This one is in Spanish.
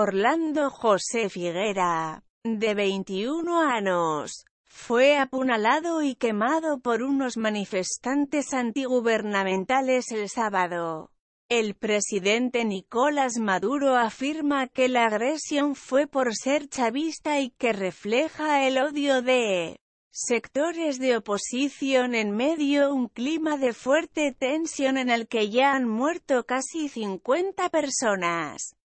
Orlando José Figuera, de 21 años, fue apunalado y quemado por unos manifestantes antigubernamentales el sábado. El presidente Nicolás Maduro afirma que la agresión fue por ser chavista y que refleja el odio de sectores de oposición en medio un clima de fuerte tensión en el que ya han muerto casi 50 personas.